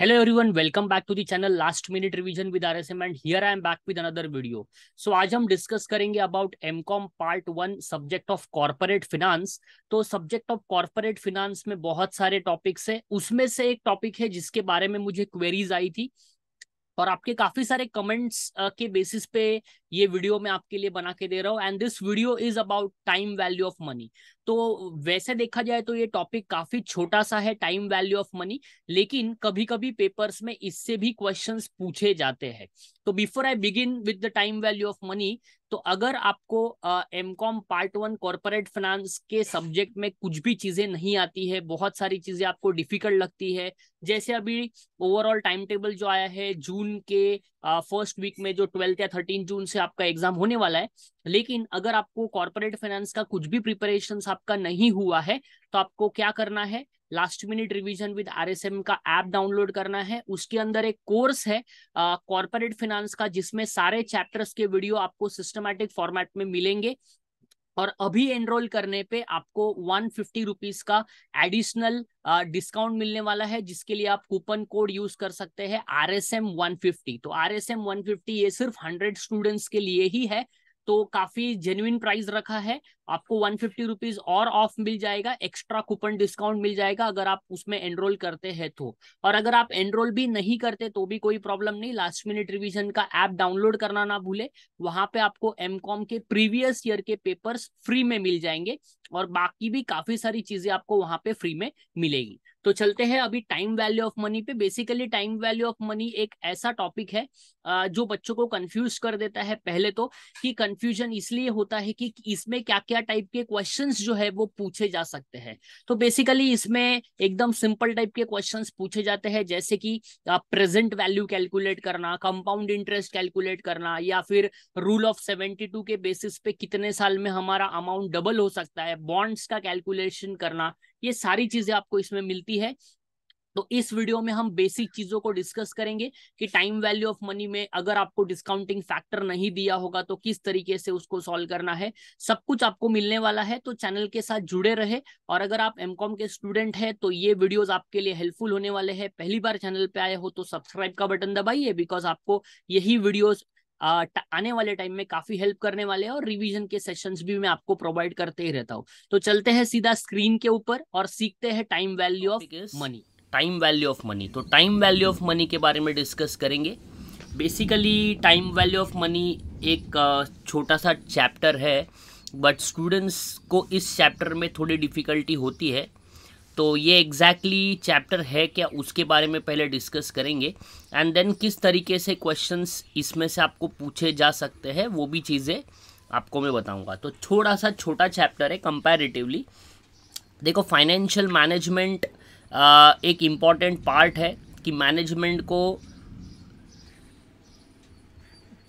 Hello everyone, welcome back to the channel Last Minute Revision with RSM and here I am back with another video. So आज हम discuss करेंगे about M Com part one subject of corporate finance तो subject of corporate finance में बहुत सारे topics है उसमें से एक टॉपिक है जिसके बारे में मुझे क्वेरीज आई थी और आपके काफी सारे कमेंट्स के बेसिस पे ये वीडियो मैं आपके लिए बना के दे रहा हूँ and this video is about time value of money तो वैसे देखा जाए तो ये टॉपिक काफी छोटा सा है टाइम वैल्यू ऑफ मनी लेकिन कभी कभी पेपर्स में इससे भी क्वेश्चंस पूछे जाते हैं तो before I begin with the time value of money तो अगर आपको M Com part one corporate finance के सब्जेक्ट में कुछ भी चीजें नहीं आती है बहुत सारी चीजें आपको डिफिकल्ट लगती है जैसे अभी ओवरऑल टाइम टेबल जो आया है जून के फर्स्ट वीक में जो ट्वेल्थ या थर्टीन जून से आपका एग्जाम होने वाला है लेकिन अगर आपको कॉर्पोरेट फाइनेंस का कुछ भी प्रिपरेशन आपका नहीं हुआ है तो आपको क्या करना है last minute revision with RSM का ऐप डाउनलोड करना है उसके अंदर एक कोर्स है कॉर्पोरेट फाइनेंस का जिसमें सारे चैप्टर्स के वीडियो आपको सिस्टमैटिक फॉर्मेट में मिलेंगे और अभी एनरोल करने पे आपको वन फिफ्टी रुपीज का एडिशनल डिस्काउंट मिलने वाला है जिसके लिए आप कूपन कोड यूज कर सकते हैं R S M one fifty तो R S M one fifty ये सिर्फ हंड्रेड स्टूडेंट्स के लिए ही है तो काफी जेन्युन प्राइस रखा है आपको वन फिफ्टी रुपीज और ऑफ मिल जाएगा एक्स्ट्रा कूपन डिस्काउंट मिल जाएगा अगर आप उसमें एनरोल करते हैं तो और अगर आप एनरोल भी नहीं करते तो भी कोई प्रॉब्लम नहीं लास्ट मिनट रिविजन का ऐप डाउनलोड करना ना भूले वहां पे आपको एम के प्रीवियस ईयर के पेपर्स फ्री में मिल जाएंगे और बाकी भी काफी सारी चीजें आपको वहां पे फ्री में मिलेगी तो चलते हैं अभी टाइम वैल्यू ऑफ मनी पे basically time value of money एक ऐसा टॉपिक है जो बच्चों को कंफ्यूज कर देता है पहले तो कि कंफ्यूजन इसलिए होता है कि इसमें क्या क्या क्या टाइप के क्वेश्चंस जो है वो पूछे जा सकते हैं तो बेसिकली इसमें एकदम सिंपल टाइप के क्वेश्चंस पूछे जाते हैं जैसे कि आप प्रेजेंट वैल्यू कैलकुलेट करना कंपाउंड इंटरेस्ट कैलकुलेट करना या फिर रूल ऑफ सेवेंटी के बेसिस पे कितने साल में हमारा अमाउंट डबल हो सकता है बॉन्ड्स का कैलकुलेशन करना ये सारी चीजें आपको इसमें मिलती है तो इस वीडियो में हम बेसिक चीजों को डिस्कस करेंगे कि टाइम वैल्यू ऑफ मनी में अगर आपको डिस्काउंटिंग फैक्टर नहीं दिया होगा तो किस तरीके से उसको सॉल्व करना है सब कुछ आपको मिलने वाला है तो चैनल के साथ जुड़े रहे और अगर आप एमकॉम के स्टूडेंट हैं तो ये वीडियोज आपके लिए हेल्पफुल होने वाले हैं पहली बार चैनल पे आए हो तो सब्सक्राइब का बटन दबाइए बिकॉज आपको यही वीडियोज आने वाले टाइम में काफी हेल्प करने वाले हैं और रिवीजन के सेशंस भी मैं आपको प्रोवाइड करते ही रहता हूँ तो चलते हैं सीधा स्क्रीन के ऊपर और सीखते हैं time value of money time value of money तो टाइम वैल्यू ऑफ मनी के बारे में डिस्कस करेंगे basically time value of money एक छोटा सा चैप्टर है बट स्टूडेंट्स को इस चैप्टर में थोड़ी डिफ़िकल्टी होती है तो ये एग्जैक्टली exactly चैप्टर है क्या उसके बारे में पहले डिस्कस करेंगे एंड देन किस तरीके से क्वेश्चंस इसमें से आपको पूछे जा सकते हैं वो भी चीज़ें आपको मैं बताऊंगा तो थोड़ा सा छोटा चैप्टर है कंपैरेटिवली देखो फाइनेंशियल मैनेजमेंट एक इम्पॉर्टेंट पार्ट है कि मैनेजमेंट को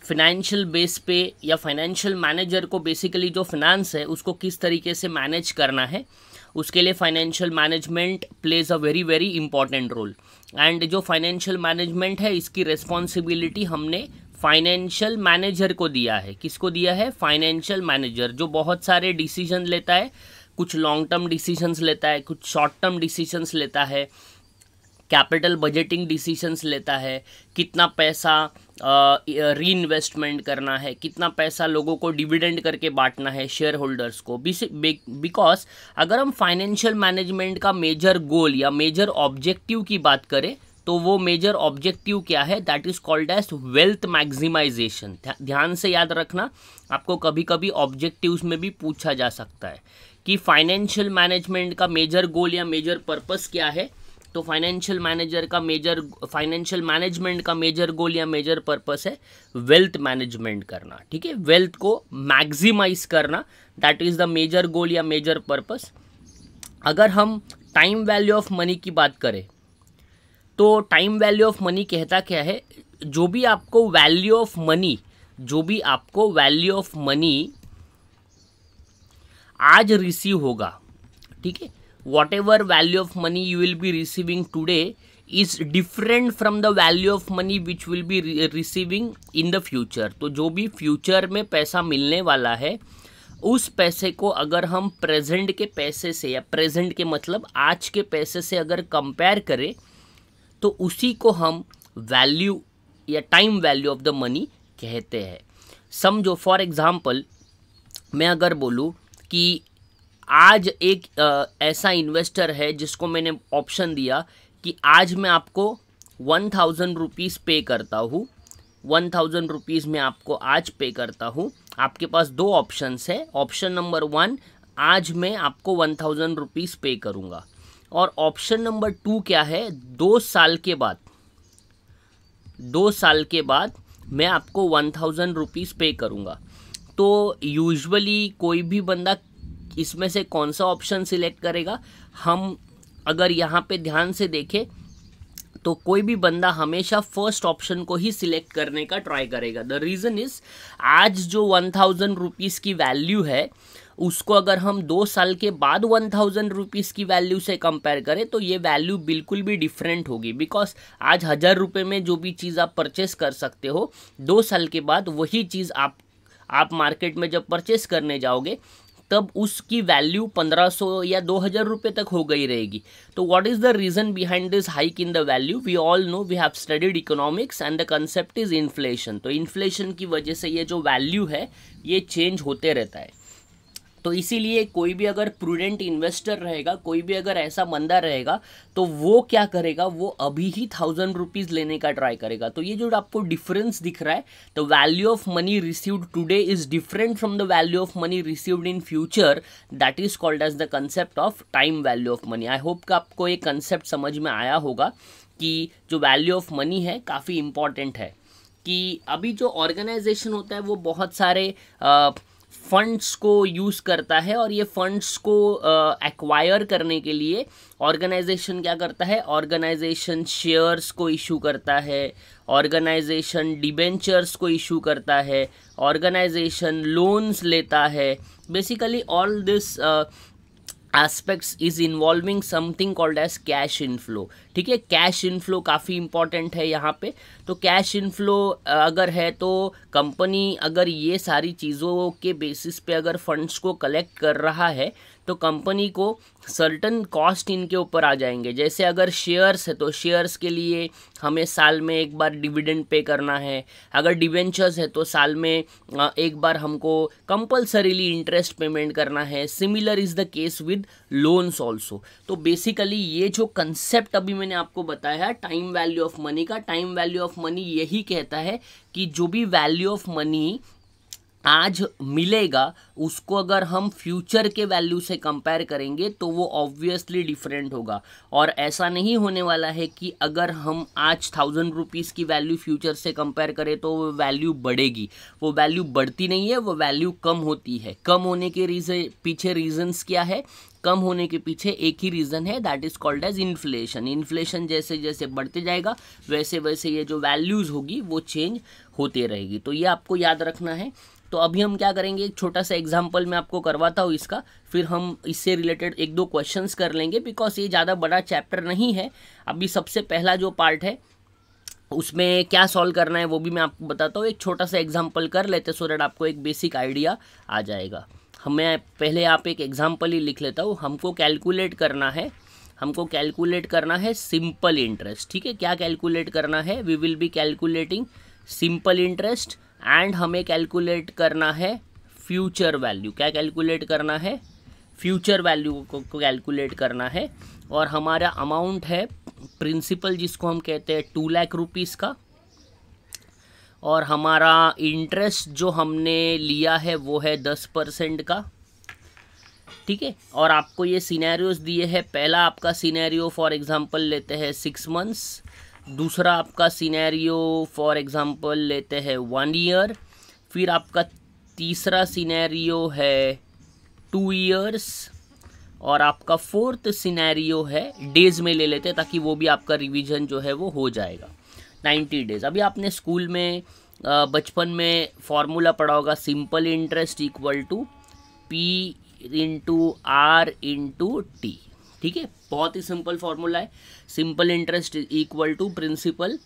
फाइनेंशियल बेस पे या फाइनेंशियल मैनेजर को बेसिकली जो फिनेंस है उसको किस तरीके से मैनेज करना है उसके लिए financial management plays a very very important role and जो फाइनेंशियल मैनेजमेंट है इसकी रिस्पॉन्सिबिलिटी हमने फाइनेंशियल मैनेजर को दिया है किसको दिया है फाइनेंशियल मैनेजर जो बहुत सारे डिसीजन लेता है कुछ लॉन्ग टर्म डिसीजंस लेता है कुछ शॉर्ट टर्म डिसीजंस लेता है कैपिटल बजटिंग डिसीजंस लेता है कितना पैसा री इन्वेस्टमेंट करना है कितना पैसा लोगों को डिविडेंड करके बांटना है शेयर होल्डर्स को बिकॉज अगर हम फाइनेंशियल मैनेजमेंट का मेजर गोल या मेजर ऑब्जेक्टिव की बात करें तो वो मेजर ऑब्जेक्टिव क्या है that is called as wealth maximisation ध्यान से याद रखना आपको कभी कभी ऑब्जेक्टिव्स में भी पूछा जा सकता है कि फाइनेंशियल मैनेजमेंट का मेजर गोल या मेजर पर्पस क्या है तो फाइनेंशियल मैनेजर का मेजर फाइनेंशियल मैनेजमेंट का मेजर गोल या मेजर पर्पस है वेल्थ मैनेजमेंट करना ठीक है वेल्थ को मैक्सिमाइज करना that is the major goal या मेजर पर्पस अगर हम टाइम वैल्यू ऑफ मनी की बात करें तो टाइम वैल्यू ऑफ मनी कहता क्या है जो भी आपको वैल्यू ऑफ मनी जो भी आपको वैल्यू ऑफ मनी आज रिसीव होगा ठीक है whatever value of money you will be receiving today is different from the value of money which will be receiving in the future तो जो भी फ्यूचर में पैसा मिलने वाला है उस पैसे को अगर हम प्रेजेंट के पैसे से या प्रेजेंट के मतलब आज के पैसे से अगर कंपेयर करें तो उसी को हम वैल्यू या time value of the money कहते हैं समझो फॉर एग्ज़ाम्पल मैं अगर बोलूँ कि आज एक आ, ऐसा इन्वेस्टर है जिसको मैंने ऑप्शन दिया कि आज मैं आपको वन थाउजेंड रुपीज़ पे करता हूँ वन थाउजेंड रुपीज़ मैं आपको आज पे करता हूँ आपके पास दो ऑप्शंस है ऑप्शन नंबर वन आज मैं आपको वन थाउजेंड रुपीज़ पे करूँगा और ऑप्शन नंबर टू क्या है दो साल के बाद दो साल के बाद मैं आपको वन थाउजेंड रुपीज़ पे करूँगा तो यूजुअली कोई भी बंदा इसमें से कौन सा ऑप्शन सिलेक्ट करेगा हम अगर यहाँ पे ध्यान से देखें तो कोई भी बंदा हमेशा फर्स्ट ऑप्शन को ही सिलेक्ट करने का ट्राई करेगा द रीज़न इज़ आज जो वन थाउजेंड रुपीज़ की वैल्यू है उसको अगर हम दो साल के बाद वन थाउजेंड रुपीज़ की वैल्यू से कंपेयर करें तो ये वैल्यू बिल्कुल भी डिफरेंट होगी बिकॉज आज हज़ार रुपये में जो भी चीज़ आप परचेस कर सकते हो दो साल के बाद वही चीज़ आप आप मार्केट में जब परचेस करने जाओगे तब उसकी वैल्यू 1500 या 2000 रुपये तक हो गई रहेगी तो what is the reason behind this hike in the value we all know we have studied economics and the concept is inflation तो इन्फ्लेशन की वजह से ये जो वैल्यू है ये चेंज होते रहता है तो इसीलिए कोई भी अगर प्रूडेंट इन्वेस्टर रहेगा कोई भी अगर ऐसा बंदा रहेगा तो वो क्या करेगा वो अभी ही थाउजेंड रुपीज़ लेने का ट्राई करेगा तो ये जो आपको डिफरेंस दिख रहा है the value of money received today is different from the value of money received in future that is called as the concept of time value of money I hope का आपको ये कंसेप्ट समझ में आया होगा कि जो वैल्यू ऑफ मनी है काफ़ी इम्पॉर्टेंट है कि अभी जो ऑर्गेनाइजेशन होता है वो बहुत सारे आ, फंड्स को यूज़ करता है और ये फंड्स को एक्वायर करने के लिए ऑर्गेनाइजेशन क्या करता है ऑर्गेनाइजेशन शेयर्स को इशू करता है ऑर्गेनाइजेशन डिबेंचर्स को इशू करता है ऑर्गेनाइजेशन लोन्स लेता है basically all this aspects is involving something called as cash inflow ठीक है कैश इनफ्लो काफ़ी इंपॉर्टेंट है यहाँ पे तो कैश इनफ्लो अगर है तो कंपनी अगर ये सारी चीज़ों के बेसिस पे अगर फंड्स को कलेक्ट कर रहा है तो कंपनी को सर्टन कॉस्ट इनके ऊपर आ जाएंगे जैसे अगर शेयर्स है तो शेयर्स के लिए हमें साल में एक बार डिविडेंड पे करना है अगर डिवेंचर्स है तो साल में एक बार हमको कंपलसरीली इंटरेस्ट पेमेंट करना है similar is the case with loans also तो बेसिकली ये जो कंसेप्ट अभी मैंने आपको बताया टाइम वैल्यू ऑफ मनी का टाइम वैल्यू ऑफ मनी यही कहता है कि जो भी वैल्यू ऑफ मनी आज मिलेगा उसको अगर हम फ्यूचर के वैल्यू से कंपेयर करेंगे तो वो ऑब्वियसली डिफरेंट होगा और ऐसा नहीं होने वाला है कि अगर हम आज थाउजेंड रुपीज़ की वैल्यू फ्यूचर से कंपेयर करें तो वो वैल्यू बढ़ेगी वो वैल्यू बढ़ती नहीं है वो वैल्यू कम होती है कम होने के रीज़न पीछे रीजन्स क्या है कम होने के पीछे एक ही रीज़न है that is called as inflation inflation जैसे जैसे बढ़ते जाएगा वैसे वैसे ये जो वैल्यूज़ होगी वो चेंज होते रहेगी तो ये आपको याद रखना है तो अभी हम क्या करेंगे एक छोटा सा एग्जाम्पल मैं आपको करवाता हूँ इसका फिर हम इससे रिलेटेड एक दो क्वेश्चन कर लेंगे बिकॉज ये ज़्यादा बड़ा चैप्टर नहीं है अभी सबसे पहला जो पार्ट है उसमें क्या सॉल्व करना है वो भी मैं आपको बताता हूँ एक छोटा सा एग्जाम्पल कर लेते सो डैट आपको एक बेसिक आइडिया आ जाएगा हमें पहले आप एक एग्जाम्पल ही लिख लेता हूँ हमको कैलकुलेट करना है हमको कैलकुलेट करना है सिंपल इंटरेस्ट ठीक है क्या कैलकुलेट करना है we will be calculating simple interest and हमें कैलकुलेट करना है फ्यूचर वैल्यू क्या कैलकुलेट करना है फ्यूचर वैल्यू को कैलकुलेट करना है और हमारा अमाउंट है प्रिंसिपल जिसको हम कहते हैं टू लाख रुपीज़ का और हमारा इंटरेस्ट जो हमने लिया है वो है दस परसेंट का ठीक है और आपको ये सीनैरियोज़ दिए हैं पहला आपका सीनैरियो फॉर एग्ज़ाम्पल लेते हैं सिक्स मंथ्स दूसरा आपका सिनेरियो फॉर एग्जांपल लेते हैं वन ईयर फिर आपका तीसरा सिनेरियो है टू ईयर्स और आपका फोर्थ सिनेरियो है डेज में ले लेते हैं ताकि वो भी आपका रिवीजन जो है वो हो जाएगा नाइन्टी डेज अभी आपने स्कूल में बचपन में फॉर्मूला पढ़ा होगा simple interest equal to P into R into T ठीक है बहुत ही सिंपल फॉर्मूला है simple interest is equal to principal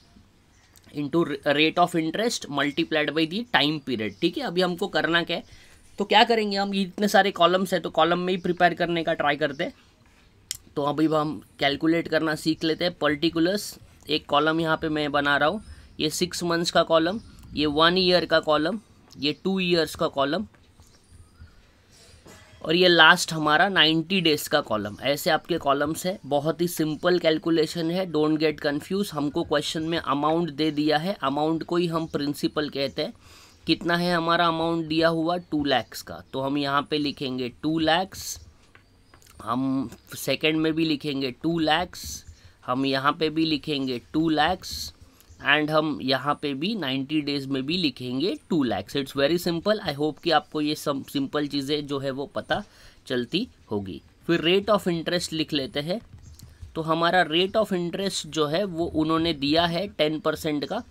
into rate of interest multiplied by the time period ठीक है अभी हमको करना क्या है तो क्या करेंगे हम इतने सारे कॉलम्स हैं तो कॉलम में ही प्रिपेयर करने का ट्राई करते हैं तो अभी हम कैलकुलेट करना सीख लेते हैं पर्टिकुलर्स एक कॉलम यहाँ पे मैं बना रहा हूँ ये सिक्स मंथ्स का कॉलम ये वन ईयर का कॉलम ये टू ईयर्स का कॉलम और ये लास्ट हमारा 90 डेज़ का कॉलम ऐसे आपके कॉलम्स है बहुत ही सिंपल कैलकुलेशन है डोंट गेट कन्फ्यूज हमको क्वेश्चन में अमाउंट दे दिया है अमाउंट को ही हम प्रिंसिपल कहते हैं कितना है हमारा अमाउंट दिया हुआ टू लैक्स का तो हम यहाँ पे लिखेंगे टू लैक्स हम सेकेंड में भी लिखेंगे टू लैक्स हम यहाँ पे भी लिखेंगे टू लैक्स एंड हम यहाँ पे भी 90 डेज में भी लिखेंगे two lakhs it's very simple I hope कि आपको ये सब सिंपल चीज़ें जो है वो पता चलती होगी फिर रेट ऑफ इंटरेस्ट लिख लेते हैं तो हमारा रेट ऑफ इंटरेस्ट जो है वो उन्होंने दिया है टेन परसेंट का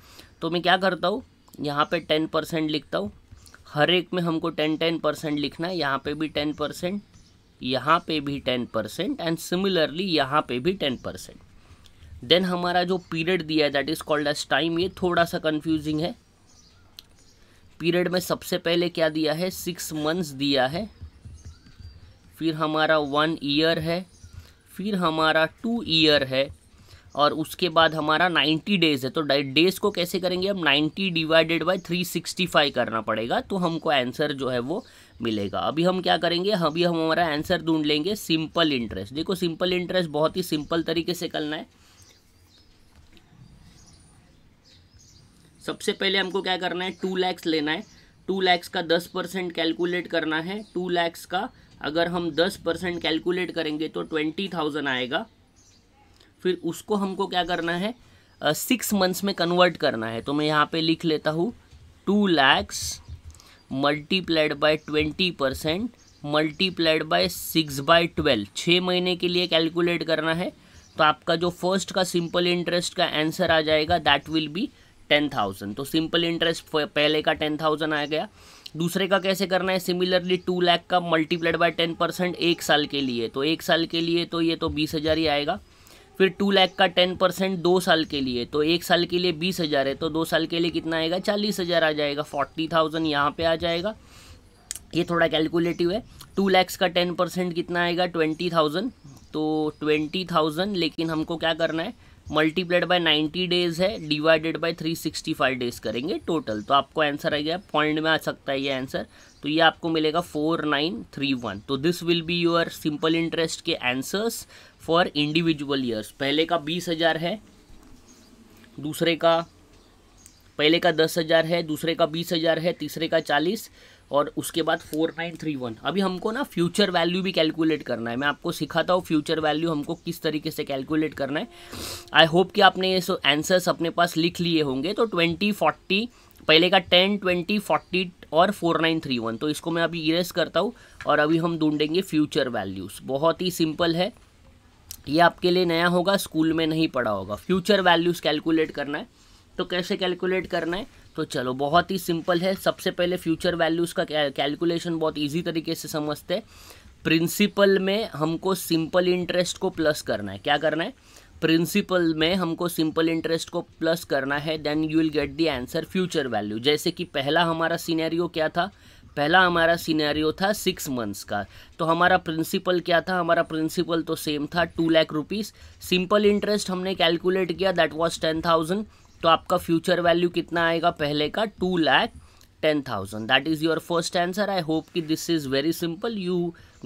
तो मैं क्या करता हूँ यहाँ पे टेन परसेंट लिखता हूँ हर एक में हमको टेन टेन परसेंट लिखना है यहाँ पे भी टेन परसेंट यहाँ पे भी टेन परसेंट एंड सिमिलरली यहाँ पे भी टेन परसेंट देन हमारा जो पीरियड दिया है that is called as time ये थोड़ा सा कन्फ्यूजिंग है पीरियड में सबसे पहले क्या दिया है सिक्स मंथ्स दिया है फिर हमारा वन ईयर है फिर हमारा टू ईयर है और उसके बाद हमारा नाइन्टी डेज़ है तो डेज़ को कैसे करेंगे हम ninety divided by three sixty five करना पड़ेगा तो हमको आंसर जो है वो मिलेगा अभी हम क्या करेंगे अभी हम हमारा आंसर ढूंढ लेंगे सिंपल इंटरेस्ट देखो सिंपल इंटरेस्ट बहुत ही सिंपल तरीके से करना है सबसे पहले हमको क्या करना है टू लैक्स लेना है टू लैक्स का दस परसेंट कैलकुलेट करना है टू लैक्स का अगर हम दस परसेंट कैलकुलेट करेंगे तो ट्वेंटी थाउजेंड आएगा फिर उसको हमको क्या करना है सिक्स मंथ्स में कन्वर्ट करना है तो मैं यहाँ पे लिख लेता हूँ two lakhs multiplied by twenty percent multiplied by six by twelve छः महीने के लिए कैलकुलेट करना है तो आपका जो फर्स्ट का सिंपल इंटरेस्ट का आंसर आ जाएगा that will be ten thousand तो सिंपल इंटरेस्ट पहले का टेन थाउजेंड आ गया दूसरे का कैसे करना है सिमिलरली टू लाख का मल्टीप्लाइड बाय टेन परसेंट एक साल के लिए तो एक साल के लिए तो ये तो बीस हज़ार ही आएगा फिर टू लाख का टेन परसेंट दो साल के लिए तो एक साल के लिए बीस हज़ार है तो दो साल के लिए कितना आएगा चालीस हज़ार आ जाएगा फोर्टी थाउजेंड यहाँ पर आ जाएगा ये थोड़ा कैलकुलेटिव है टू लैक्स का टेन परसेंट कितना आएगा ट्वेंटी थाउजेंड तो ट्वेंटी थाउजेंड लेकिन हमको क्या करना है मल्टीप्लाइड बाय 90 डेज है डिवाइडेड बाय 365 डेज करेंगे टोटल तो आपको आंसर आ गया पॉइंट में आ सकता है ये आंसर तो ये आपको मिलेगा फोर नाइन थ्री वन तो this will be your simple interest के आंसर्स फॉर इंडिविजुअल ईयर्स पहले का बीस हज़ार है दूसरे का पहले का दस हज़ार है दूसरे का बीस हज़ार है तीसरे का चालीस और उसके बाद फोर नाइन थ्री वन अभी हमको ना फ्यूचर वैल्यू भी कैलकुलेट करना है मैं आपको सिखाता हूँ फ्यूचर वैल्यू हमको किस तरीके से कैलकुलेट करना है आई होप कि आपने ये सो आंसर्स अपने पास लिख लिए होंगे तो ट्वेंटी फोर्टी पहले का टेन ट्वेंटी फोर्टी और फोर नाइन थ्री वन तो इसको मैं अभी इरेस करता हूँ और अभी हम ढूंढेंगे फ्यूचर वैल्यूज़ बहुत ही सिंपल है ये आपके लिए नया होगा स्कूल में नहीं पढ़ा होगा फ्यूचर वैल्यूज़ कैलकुलेट करना है तो कैसे कैलकुलेट करना है तो चलो बहुत ही सिंपल है सबसे पहले फ्यूचर वैल्यूज़ का कैलकुलेशन बहुत ईजी तरीके से समझते हैं प्रिंसिपल में हमको सिंपल इंटरेस्ट को प्लस करना है क्या करना है प्रिंसिपल में हमको सिंपल इंटरेस्ट को प्लस करना है then you will get the answer future value जैसे कि पहला हमारा सीनैरियो क्या था पहला हमारा सीनैरियो था सिक्स मंथ्स का तो हमारा प्रिंसिपल क्या था हमारा प्रिंसिपल तो सेम था two lakh rupees simple interest हमने कैलकुलेट किया दैट वाज टेन थाउजेंड तो आपका फ्यूचर वैल्यू कितना आएगा पहले का two lakh ten thousand that is your first answer I hope कि this is very simple you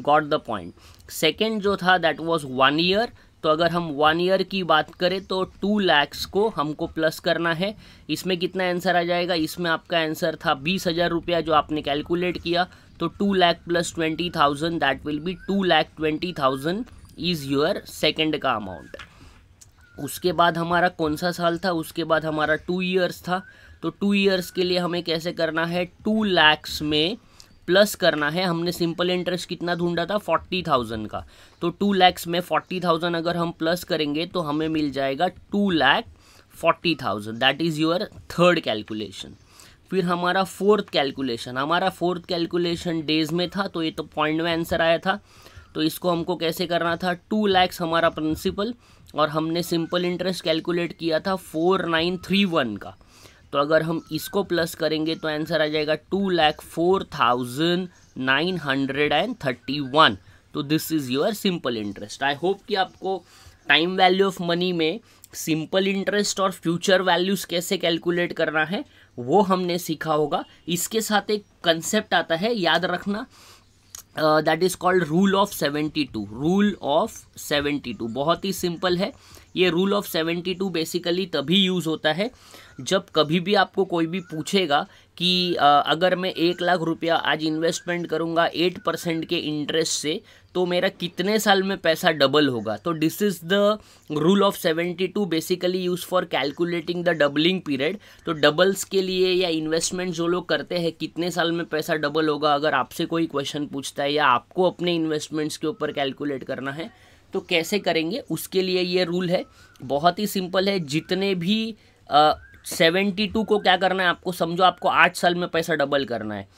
got the point second जो था दैट वॉज वन ईयर तो अगर हम वन ईयर की बात करें तो टू लैक्स को हमको प्लस करना है इसमें कितना आंसर आ जाएगा इसमें आपका आंसर था बीस हज़ार रुपया जो आपने कैलकुलेट किया तो two lakh plus twenty thousand that will be two lakh twenty thousand is your second का अमाउंट उसके बाद हमारा कौन सा साल था उसके बाद हमारा टू ईयर्स था तो टू ईयर्स के लिए हमें कैसे करना है टू लैक्स में प्लस करना है हमने सिंपल इंटरेस्ट कितना ढूंढा था फोर्टी थाउजेंड का तो टू लैक्स में फोर्टी थाउजेंड अगर हम प्लस करेंगे तो हमें मिल जाएगा two lakh forty thousand that is your third calculation फिर हमारा फोर्थ कैलकुलेशन हमारा फोर्थ कैलकुलेशन डेज में था तो ये तो पॉइंट में आंसर आया था तो इसको हमको कैसे करना था टू लैक्स हमारा प्रिंसिपल और हमने सिंपल इंटरेस्ट कैलकुलेट किया था फोर नाइन थ्री वन का तो अगर हम इसको प्लस करेंगे तो आंसर आ जाएगा two lakh four thousand nine hundred and thirty one तो this is your simple interest I hope कि आपको टाइम वैल्यू ऑफ मनी में सिंपल इंटरेस्ट और फ्यूचर वैल्यूज़ कैसे कैलकुलेट करना है वो हमने सीखा होगा इसके साथ एक कंसेप्ट आता है याद रखना that is called rule of seventy two rule of seventy two बहुत ही सिंपल है ये rule of seventy two basically तभी यूज़ होता है जब कभी भी आपको कोई भी पूछेगा कि uh, अगर मैं एक लाख रुपया आज इन्वेस्टमेंट करूँगा एट परसेंट के इंटरेस्ट से तो मेरा कितने साल में पैसा डबल होगा तो this is the rule of seventy two basically use for calculating the doubling period तो डबल्स के लिए या इन्वेस्टमेंट जो लोग करते हैं कितने साल में पैसा डबल होगा अगर आपसे कोई क्वेश्चन पूछता है या आपको अपने इन्वेस्टमेंट्स के ऊपर कैलकुलेट करना है तो कैसे करेंगे उसके लिए ये रूल है बहुत ही सिंपल है जितने भी सेवेंटी टू को क्या करना है आपको समझो आपको आठ साल में पैसा डबल करना है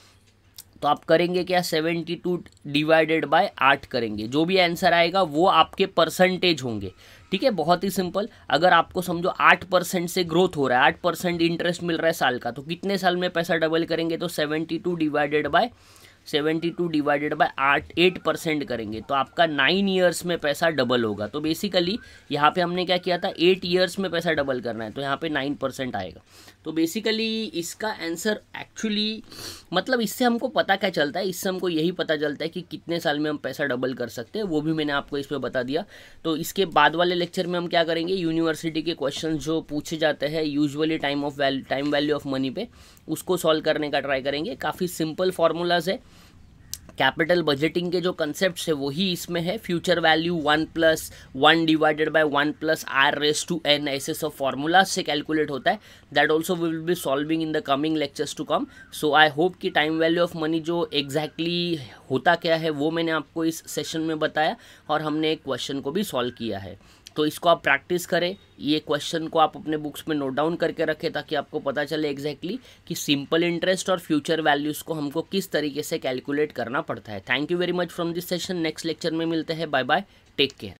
तो आप करेंगे क्या सेवेंटी टू डिवाइडेड बाय आठ करेंगे जो भी आंसर आएगा वो आपके परसेंटेज होंगे ठीक है बहुत ही सिंपल अगर आपको समझो आठ परसेंट से ग्रोथ हो रहा है आठ परसेंट इंटरेस्ट मिल रहा है साल का तो कितने साल में पैसा डबल करेंगे तो seventy two divided by seventy two divided by आठ एट परसेंट करेंगे तो आपका नाइन ईयर्स में पैसा डबल होगा तो बेसिकली यहाँ पे हमने क्या किया था एट ईयर्स में पैसा डबल करना है तो यहाँ पे नाइन परसेंट आएगा तो बेसिकली इसका आंसर एक्चुअली मतलब इससे हमको पता क्या चलता है इससे हमको यही पता चलता है कि कितने साल में हम पैसा डबल कर सकते हैं वो भी मैंने आपको इस पर बता दिया तो इसके बाद वाले लेक्चर में हम क्या करेंगे यूनिवर्सिटी के क्वेश्चन जो पूछे जाते हैं usually time of value time value of money पे उसको सॉल्व करने का ट्राई करेंगे काफ़ी सिंपल फार्मूलाज है कैपिटल बजटिंग के जो कंसेप्ट है वही इसमें है future value one plus one divided by one plus r raise to n ऐसे सब फॉर्मूलाज से कैलकुलेट होता है that also will be solving in the coming lectures to come so I hope कि टाइम वैल्यू ऑफ मनी जो exactly exactly होता क्या है वो मैंने आपको इस सेशन में बताया और हमने एक क्वेश्चन को भी सॉल्व किया है तो इसको आप प्रैक्टिस करें ये क्वेश्चन को आप अपने बुक्स में नोट डाउन करके रखें ताकि आपको पता चले एग्जैक्टली exactly कि सिंपल इंटरेस्ट और फ्यूचर वैल्यूज़ को हमको किस तरीके से कैलकुलेट करना पड़ता है thank you very much from this session next lecture में मिलते हैं बाय बाय टेक केयर